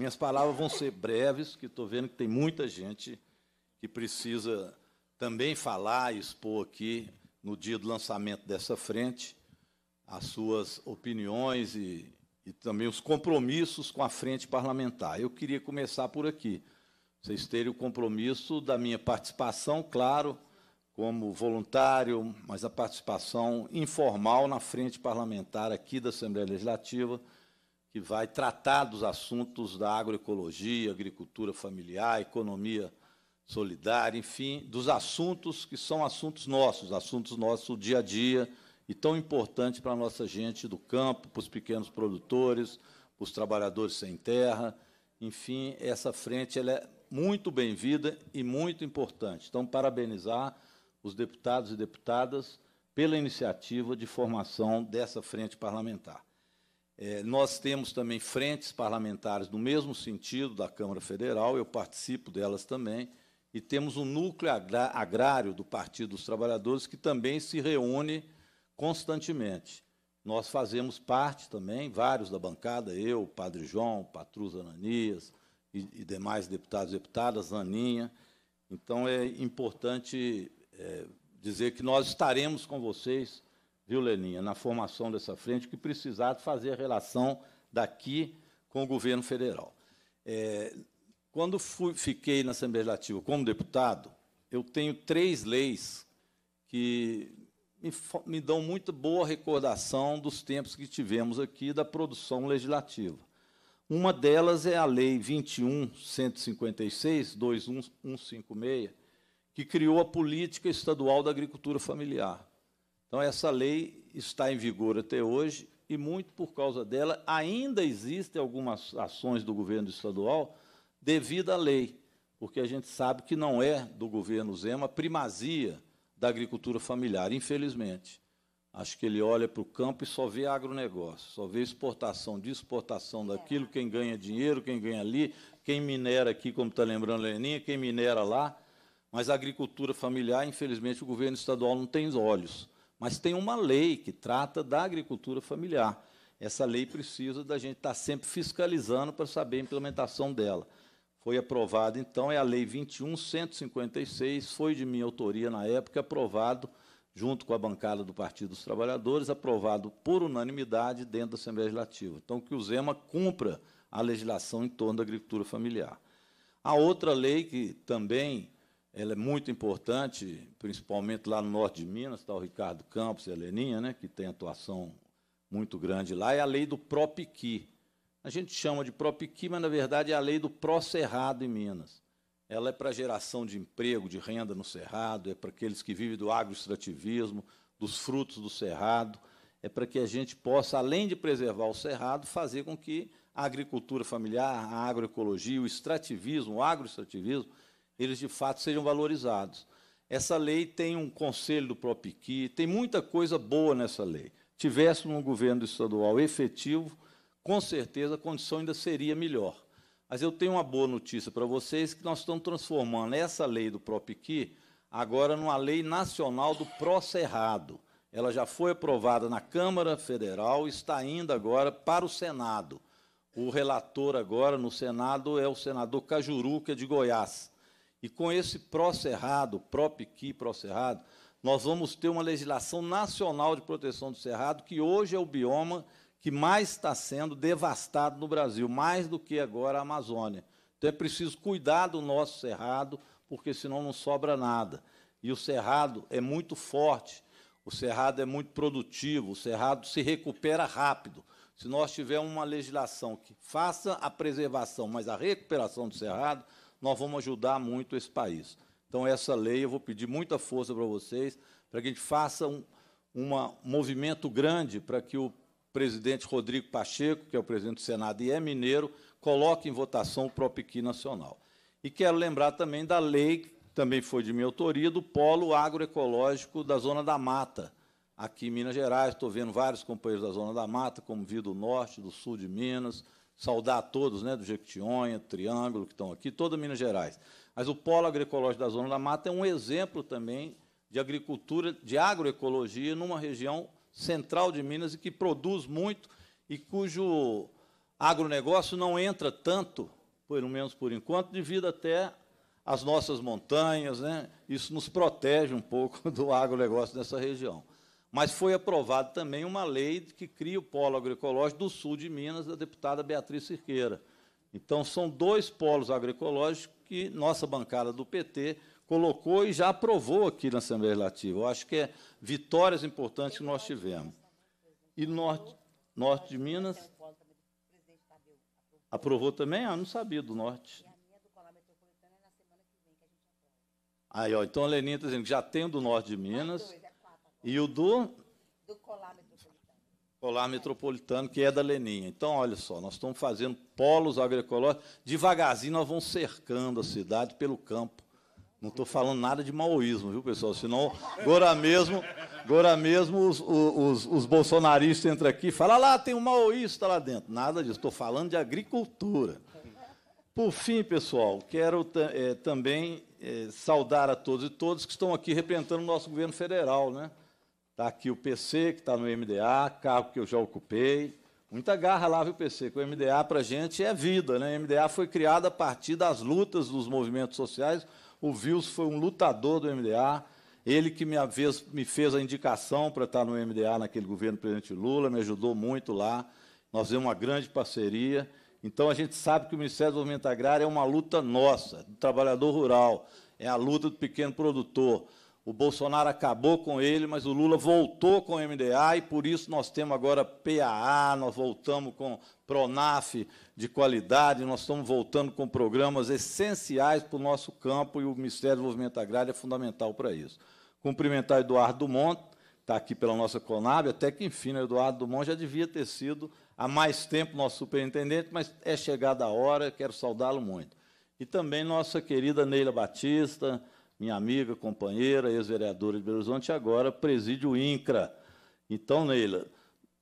Minhas palavras vão ser breves, que estou vendo que tem muita gente que precisa também falar, expor aqui, no dia do lançamento dessa frente, as suas opiniões e, e também os compromissos com a frente parlamentar. Eu queria começar por aqui. Vocês terem o compromisso da minha participação, claro, como voluntário, mas a participação informal na frente parlamentar aqui da Assembleia Legislativa que vai tratar dos assuntos da agroecologia, agricultura familiar, economia solidária, enfim, dos assuntos que são assuntos nossos, assuntos nossos dia a dia e tão importante para a nossa gente do campo, para os pequenos produtores, para os trabalhadores sem terra. Enfim, essa frente ela é muito bem-vinda e muito importante. Então, parabenizar os deputados e deputadas pela iniciativa de formação dessa frente parlamentar. É, nós temos também frentes parlamentares no mesmo sentido da Câmara Federal, eu participo delas também, e temos um núcleo agrário do Partido dos Trabalhadores que também se reúne constantemente. Nós fazemos parte também, vários da bancada, eu, Padre João, Patrus Ananias e, e demais deputados e deputadas, Aninha. Então, é importante é, dizer que nós estaremos com vocês viu, Leninha, na formação dessa frente, que precisar de fazer a relação daqui com o governo federal. É, quando fui, fiquei na Assembleia Legislativa como deputado, eu tenho três leis que me, me dão muito boa recordação dos tempos que tivemos aqui da produção legislativa. Uma delas é a Lei 21.156, 2156, que criou a Política Estadual da Agricultura Familiar. Então, essa lei está em vigor até hoje e, muito por causa dela, ainda existem algumas ações do governo estadual devido à lei, porque a gente sabe que não é do governo Zema a primazia da agricultura familiar, infelizmente. Acho que ele olha para o campo e só vê agronegócio, só vê exportação de exportação daquilo, quem ganha dinheiro, quem ganha ali, quem minera aqui, como está lembrando a Leninha, quem minera lá. Mas a agricultura familiar, infelizmente, o governo estadual não tem olhos. Mas tem uma lei que trata da agricultura familiar. Essa lei precisa da gente estar tá sempre fiscalizando para saber a implementação dela. Foi aprovada, então, é a Lei 21.156, foi de minha autoria na época, aprovado junto com a bancada do Partido dos Trabalhadores, aprovado por unanimidade dentro da Assembleia Legislativa. Então, que o Zema cumpra a legislação em torno da agricultura familiar. A outra lei que também ela é muito importante, principalmente lá no norte de Minas, está o Ricardo Campos e a Leninha, né, que tem atuação muito grande lá, é a lei do PROPIQUI. A gente chama de PROPIQUI, mas, na verdade, é a lei do Pro cerrado em Minas. Ela é para geração de emprego, de renda no cerrado, é para aqueles que vivem do agroextrativismo, dos frutos do cerrado, é para que a gente possa, além de preservar o cerrado, fazer com que a agricultura familiar, a agroecologia, o extrativismo, o agroextrativismo, eles de fato sejam valorizados. Essa lei tem um conselho do PROPIQUI, tem muita coisa boa nessa lei. Tivesse um governo estadual efetivo, com certeza a condição ainda seria melhor. Mas eu tenho uma boa notícia para vocês, que nós estamos transformando essa lei do PROPIQUI agora numa lei nacional do pró-cerrado. Ela já foi aprovada na Câmara Federal, está indo agora para o Senado. O relator agora no Senado é o senador Cajuru, que é de Goiás. E com esse pró-cerrado, pró-piqui, pró-cerrado, nós vamos ter uma legislação nacional de proteção do cerrado, que hoje é o bioma que mais está sendo devastado no Brasil, mais do que agora a Amazônia. Então é preciso cuidar do nosso cerrado, porque senão não sobra nada. E o cerrado é muito forte, o cerrado é muito produtivo, o cerrado se recupera rápido. Se nós tivermos uma legislação que faça a preservação, mas a recuperação do cerrado, nós vamos ajudar muito esse país. Então, essa lei, eu vou pedir muita força para vocês, para que a gente faça um uma, um movimento grande para que o presidente Rodrigo Pacheco, que é o presidente do Senado e é mineiro, coloque em votação o PROPEQUI nacional. E quero lembrar também da lei, que também foi de minha autoria, do Polo Agroecológico da Zona da Mata, aqui em Minas Gerais. Estou vendo vários companheiros da Zona da Mata, como vi do Norte, do Sul de Minas, saudar a todos, né, do Jequitinhonha, Triângulo, que estão aqui, toda Minas Gerais. Mas o polo agroecológico da Zona da Mata é um exemplo também de agricultura, de agroecologia, numa região central de Minas e que produz muito e cujo agronegócio não entra tanto, pelo menos por enquanto, devido até às nossas montanhas. Né? Isso nos protege um pouco do agronegócio nessa região. Mas foi aprovada também uma lei que cria o polo agroecológico do sul de Minas, da deputada Beatriz Cirqueira. Então, são dois polos agroecológicos que nossa bancada do PT colocou e já aprovou aqui na Assembleia Legislativa. Eu acho que é vitórias importantes que nós tivemos. E norte, norte de Minas aprovou também? Ah, não sabia do norte. Aí, ó, então a Leninha está dizendo que já tem do norte de Minas. E o do? Do colar metropolitano. Colar metropolitano, que é da Leninha. Então, olha só, nós estamos fazendo polos agroecológicos. Devagarzinho nós vamos cercando a cidade pelo campo. Não estou falando nada de maoísmo, viu, pessoal? Senão, agora mesmo, agora mesmo os, os, os bolsonaristas entram aqui e falam, ah, lá, tem um maoísta lá dentro. Nada disso, estou falando de agricultura. Por fim, pessoal, quero é, também é, saudar a todos e todas que estão aqui representando o nosso governo federal, né? Está aqui o PC, que está no MDA, cargo que eu já ocupei. Muita garra lá, viu, PC? Que o MDA para a gente é vida, né? O MDA foi criado a partir das lutas dos movimentos sociais. O Vils foi um lutador do MDA. Ele que me, fez, me fez a indicação para estar tá no MDA naquele governo do presidente Lula, me ajudou muito lá. Nós temos uma grande parceria. Então a gente sabe que o Ministério do Desenvolvimento Agrário é uma luta nossa, do trabalhador rural, é a luta do pequeno produtor. O Bolsonaro acabou com ele, mas o Lula voltou com o MDA e por isso nós temos agora PAA, nós voltamos com Pronaf de qualidade, nós estamos voltando com programas essenciais para o nosso campo e o Ministério do Desenvolvimento Agrário é fundamental para isso. Cumprimentar Eduardo Dumont, está aqui pela nossa Conab, até que enfim, o né, Eduardo Dumont já devia ter sido há mais tempo nosso superintendente, mas é chegada a hora, quero saudá-lo muito. E também nossa querida Neila Batista, minha amiga, companheira, ex-vereadora de Belo Horizonte, agora preside o INCRA. Então, Neila,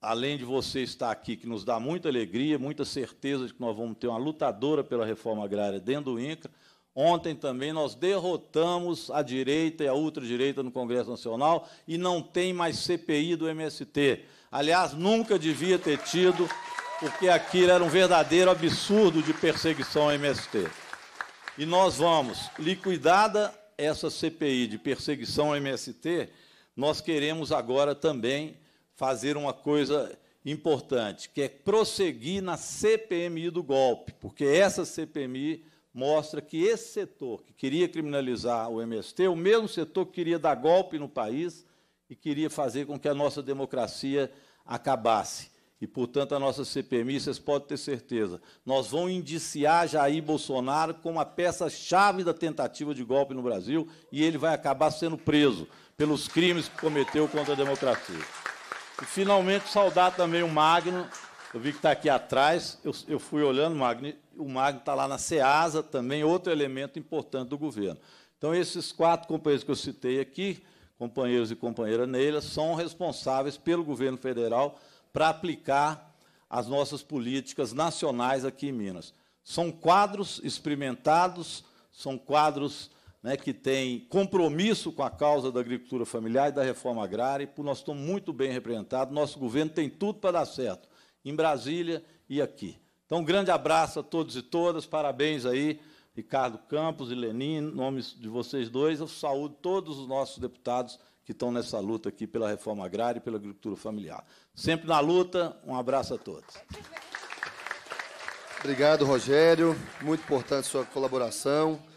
além de você estar aqui, que nos dá muita alegria, muita certeza de que nós vamos ter uma lutadora pela reforma agrária dentro do INCRA, Ontem também nós derrotamos a direita e a ultradireita no Congresso Nacional e não tem mais CPI do MST. Aliás, nunca devia ter tido, porque aquilo era um verdadeiro absurdo de perseguição ao MST. E nós vamos, liquidada essa CPI de perseguição ao MST, nós queremos agora também fazer uma coisa importante, que é prosseguir na CPMI do golpe, porque essa CPMI mostra que esse setor que queria criminalizar o MST, o mesmo setor que queria dar golpe no país e queria fazer com que a nossa democracia acabasse. E, portanto, a nossa CPMI, vocês podem ter certeza, nós vamos indiciar Jair Bolsonaro como a peça-chave da tentativa de golpe no Brasil e ele vai acabar sendo preso pelos crimes que cometeu contra a democracia. E, finalmente, saudar também o Magno, eu vi que está aqui atrás, eu, eu fui olhando, o Magno, o Magno está lá na SEASA, também outro elemento importante do governo. Então, esses quatro companheiros que eu citei aqui, companheiros e companheira Neila, são responsáveis pelo governo federal para aplicar as nossas políticas nacionais aqui em Minas. São quadros experimentados, são quadros né, que têm compromisso com a causa da agricultura familiar e da reforma agrária, e por nós estamos muito bem representados, nosso governo tem tudo para dar certo, em Brasília e aqui. Então, um grande abraço a todos e todas, parabéns aí, Ricardo Campos e Lenin, nomes de vocês dois, eu saúdo todos os nossos deputados que estão nessa luta aqui pela reforma agrária e pela agricultura familiar. Sempre na luta, um abraço a todos. Obrigado, Rogério. Muito importante sua colaboração.